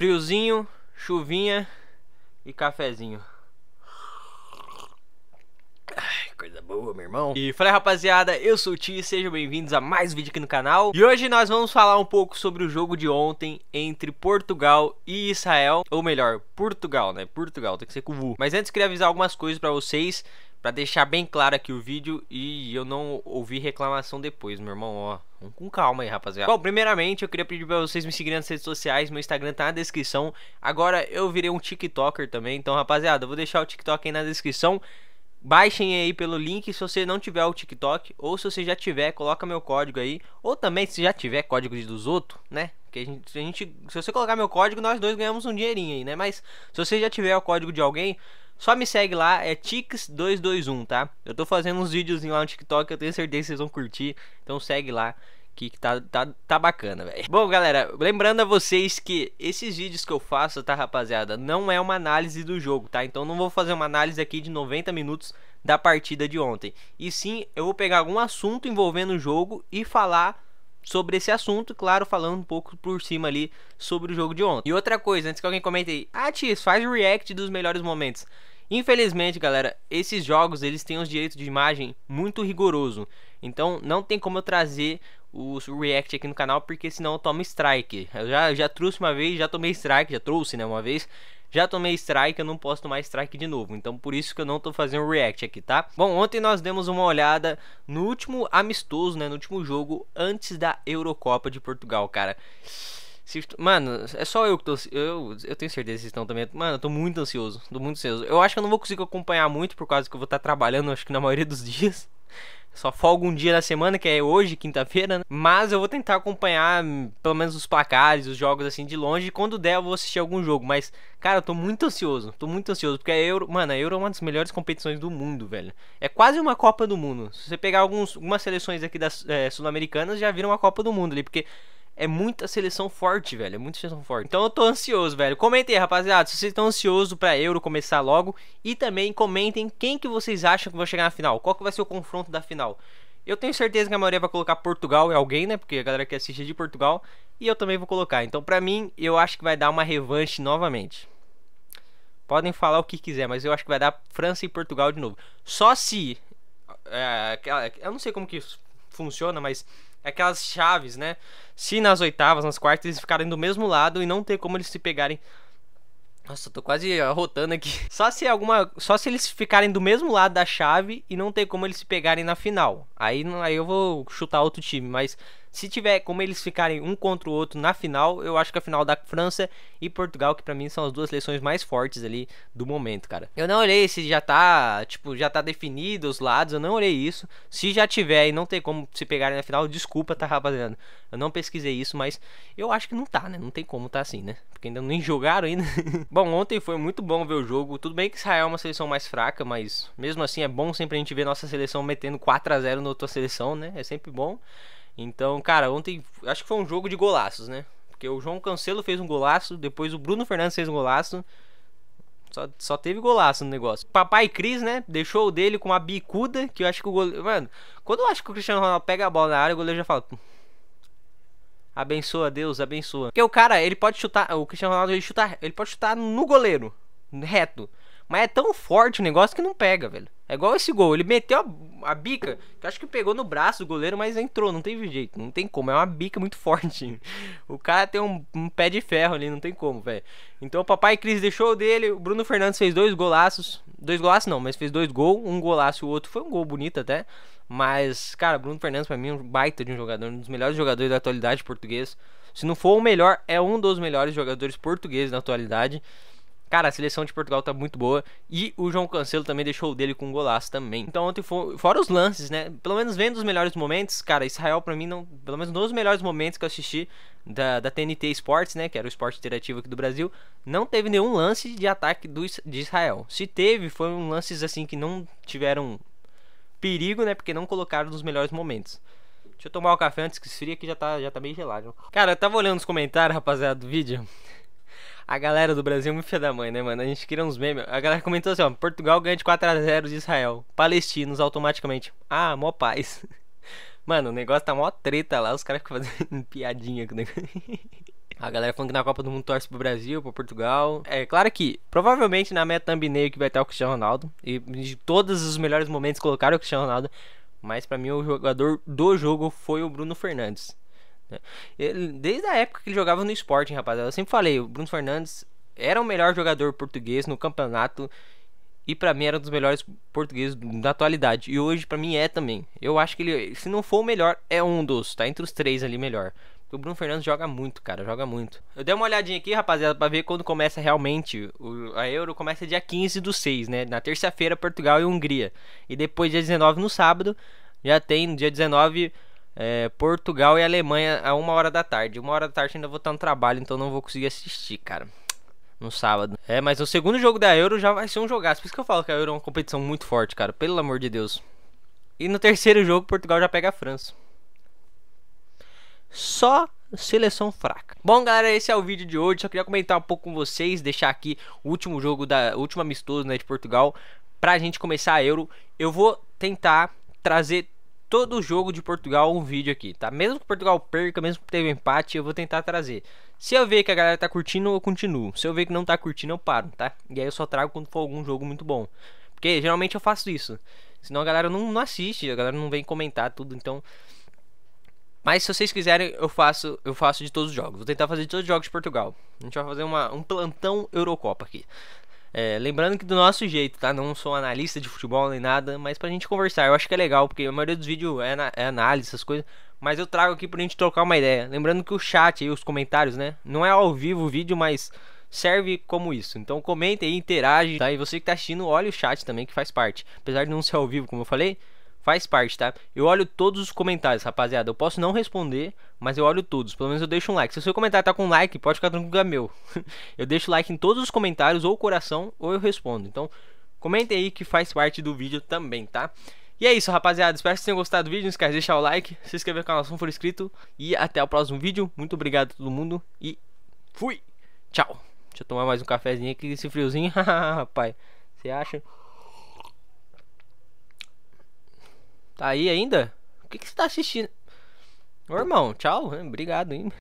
Friozinho, chuvinha e cafezinho. coisa boa, meu irmão. E fala rapaziada, eu sou o Ti, sejam bem-vindos a mais um vídeo aqui no canal. E hoje nós vamos falar um pouco sobre o jogo de ontem entre Portugal e Israel. Ou melhor, Portugal, né? Portugal, tem que ser com U. Mas antes queria avisar algumas coisas pra vocês, pra deixar bem claro aqui o vídeo e eu não ouvi reclamação depois, meu irmão, ó. Vamos com calma aí, rapaziada. Bom, primeiramente eu queria pedir pra vocês me seguirem nas redes sociais. Meu Instagram tá na descrição. Agora eu virei um TikToker também. Então, rapaziada, eu vou deixar o TikTok aí na descrição. Baixem aí pelo link se você não tiver o TikTok ou se você já tiver, coloca meu código aí. Ou também se já tiver código dos outros, né? Porque a gente, a gente, se você colocar meu código, nós dois ganhamos um dinheirinho aí, né? Mas se você já tiver o código de alguém, só me segue lá, é Tix221, tá? Eu tô fazendo uns videozinhos lá no TikTok, eu tenho certeza que vocês vão curtir. Então segue lá que tá, tá, tá bacana, velho. Bom, galera, lembrando a vocês que esses vídeos que eu faço, tá, rapaziada, não é uma análise do jogo, tá? Então não vou fazer uma análise aqui de 90 minutos da partida de ontem. E sim, eu vou pegar algum assunto envolvendo o jogo e falar sobre esse assunto, claro, falando um pouco por cima ali sobre o jogo de ontem. E outra coisa, antes que alguém comente aí, ah, Tis, faz o react dos melhores momentos. Infelizmente, galera, esses jogos eles têm os direitos de imagem muito rigoroso. Então, não tem como eu trazer o react aqui no canal, porque senão eu tomo strike. Eu já, já trouxe uma vez, já tomei strike, já trouxe né, uma vez. Já tomei strike, eu não posso tomar strike de novo, então por isso que eu não tô fazendo react aqui, tá? Bom, ontem nós demos uma olhada no último amistoso, né, no último jogo antes da Eurocopa de Portugal, cara mano, é só eu que tô. Eu, eu tenho certeza que vocês estão também. Mano, eu tô muito ansioso. Tô muito ansioso. Eu acho que eu não vou conseguir acompanhar muito por causa que eu vou estar tá trabalhando, acho que na maioria dos dias. Só folgo um dia na semana, que é hoje, quinta-feira, né? Mas eu vou tentar acompanhar pelo menos os placares, os jogos assim de longe. quando der, eu vou assistir algum jogo. Mas, cara, eu tô muito ansioso. Tô muito ansioso. Porque a Euro, mano, a Euro é uma das melhores competições do mundo, velho. É quase uma Copa do Mundo. Se você pegar alguns, algumas seleções aqui das é, sul-americanas, já viram uma Copa do Mundo ali. Porque é muita seleção forte, velho. É muita seleção forte. Então eu tô ansioso, velho. Comentem aí, rapaziada, se vocês estão ansiosos pra Euro começar logo. E também comentem quem que vocês acham que vai chegar na final. Qual que vai ser o confronto da final. Eu tenho certeza que a maioria vai colocar Portugal e alguém, né? Porque a galera que assiste é de Portugal. E eu também vou colocar. Então, pra mim, eu acho que vai dar uma revanche novamente. Podem falar o que quiser, mas eu acho que vai dar França e Portugal de novo. Só se. É, eu não sei como que funciona, mas aquelas chaves, né? Se nas oitavas, nas quartas, eles ficarem do mesmo lado e não ter como eles se pegarem. Nossa, eu tô quase rotando aqui. Só se alguma, só se eles ficarem do mesmo lado da chave e não ter como eles se pegarem na final. Aí, aí eu vou chutar outro time, mas se tiver como eles ficarem um contra o outro na final, eu acho que a final da França e Portugal, que para mim são as duas seleções mais fortes ali do momento, cara. Eu não olhei se já tá, tipo, já tá definido os lados, eu não olhei isso. Se já tiver e não tem como se pegarem na final, desculpa, tá rapaziada. Eu não pesquisei isso, mas eu acho que não tá, né? Não tem como tá assim, né? Porque ainda nem jogaram ainda. bom, ontem foi muito bom ver o jogo. Tudo bem que Israel é uma seleção mais fraca, mas mesmo assim é bom sempre a gente ver nossa seleção metendo 4 a 0 na outra seleção, né? É sempre bom. Então, cara, ontem acho que foi um jogo de golaços, né? Porque o João Cancelo fez um golaço, depois o Bruno Fernandes fez um golaço. Só, só teve golaço no negócio. Papai Cris, né? Deixou o dele com uma bicuda que eu acho que o goleiro. Mano, quando eu acho que o Cristiano Ronaldo pega a bola na área, o goleiro já fala. Abençoa, Deus, abençoa. Porque o cara, ele pode chutar. O Cristiano Ronaldo, ele, chuta, ele pode chutar no goleiro, reto. Mas é tão forte o negócio que não pega, velho. É igual esse gol. Ele meteu a, a bica, que acho que pegou no braço do goleiro, mas entrou. Não teve jeito. Não tem como. É uma bica muito forte. O cara tem um, um pé de ferro ali. Não tem como, velho. Então o papai Cris deixou o dele. O Bruno Fernandes fez dois golaços. Dois golaços não, mas fez dois gols. Um golaço e o outro foi um gol bonito até. Mas, cara, Bruno Fernandes pra mim é um baita de um jogador. Um dos melhores jogadores da atualidade português. Se não for o melhor, é um dos melhores jogadores portugueses na atualidade. Cara, a seleção de Portugal tá muito boa e o João Cancelo também deixou o dele com um golaço também. Então ontem foi, fora os lances, né? Pelo menos vendo os melhores momentos, cara, Israel para mim não, pelo menos nos melhores momentos que eu assisti da, da TNT Sports, né, que era o esporte interativo aqui do Brasil, não teve nenhum lance de ataque do, de Israel. Se teve, foram lances assim que não tiveram perigo, né, porque não colocaram nos melhores momentos. Deixa eu tomar o um café antes que esfria que já tá, já tá bem gelado. Cara, eu tava olhando os comentários, rapaziada, do vídeo. A galera do Brasil é muito filha da mãe, né, mano? A gente queria uns memes. A galera comentou assim, ó. Portugal ganha de 4x0 de Israel. Palestinos automaticamente. Ah, mó paz. Mano, o negócio tá mó treta lá. Os caras ficam fazendo piadinha com o negócio. A galera falando que na Copa do Mundo torce pro Brasil, pro Portugal. É claro que, provavelmente na meta thumbnail que vai estar o Cristiano Ronaldo. E de todos os melhores momentos colocaram o Cristiano Ronaldo. Mas para mim o jogador do jogo foi o Bruno Fernandes. Né? desde a época que ele jogava no Sporting, rapaziada, eu sempre falei, o Bruno Fernandes era o melhor jogador português no campeonato e para mim era um dos melhores portugueses da atualidade. E hoje para mim é também. Eu acho que ele, se não for o melhor, é um dos, tá entre os três ali melhor. Porque o Bruno Fernandes joga muito, cara, joga muito. Eu dei uma olhadinha aqui, rapaziada, para ver quando começa realmente o, a Euro começa dia 15 do 6, né? Na terça-feira Portugal e Hungria. E depois dia 19 no sábado, já tem dia 19 é, Portugal e Alemanha a uma hora da tarde. Uma hora da tarde ainda vou estar no trabalho, então não vou conseguir assistir, cara. No sábado. É, mas o segundo jogo da Euro já vai ser um jogaço. Por isso que eu falo que a Euro é uma competição muito forte, cara. Pelo amor de Deus. E no terceiro jogo, Portugal já pega a França. Só seleção fraca. Bom, galera, esse é o vídeo de hoje. Só queria comentar um pouco com vocês, deixar aqui o último jogo da última amistoso né, de Portugal pra gente começar a Euro. Eu vou tentar trazer todo jogo de Portugal um vídeo aqui, tá? Mesmo que Portugal perca, mesmo que teve um empate, eu vou tentar trazer. Se eu ver que a galera tá curtindo, eu continuo. Se eu ver que não tá curtindo, eu paro, tá? E aí eu só trago quando for algum jogo muito bom. Porque geralmente eu faço isso. Senão a galera não, não assiste, a galera não vem comentar tudo, então. Mas se vocês quiserem, eu faço, eu faço de todos os jogos. Vou tentar fazer de todos os jogos de Portugal. A gente vai fazer uma, um plantão Eurocopa aqui. É, lembrando que do nosso jeito, tá? Não sou analista de futebol nem nada, mas pra gente conversar, eu acho que é legal, porque a maioria dos vídeos é, é análise, essas coisas. Mas eu trago aqui pra gente trocar uma ideia. Lembrando que o chat e os comentários, né? Não é ao vivo o vídeo, mas serve como isso. Então comenta aí, interage, tá? E você que tá assistindo, olha o chat também, que faz parte. Apesar de não ser ao vivo, como eu falei, faz parte, tá? Eu olho todos os comentários, rapaziada. Eu posso não responder, mas eu olho todos. Pelo menos eu deixo um like. Se o seu comentário tá com like, pode ficar tranquilo que é meu. eu deixo like em todos os comentários, ou coração, ou eu respondo. Então, comente aí que faz parte do vídeo também, tá? E é isso, rapaziada. Espero que vocês tenham gostado do vídeo. Não esquece de deixar o like, se inscrever no canal se não for inscrito. E até o próximo vídeo. Muito obrigado a todo mundo e fui! Tchau! Deixa eu tomar mais um cafezinho aqui, esse friozinho. Rapaz, você acha? Tá aí ainda? O que, que você tá assistindo? Ô, irmão, tchau. Obrigado, hein?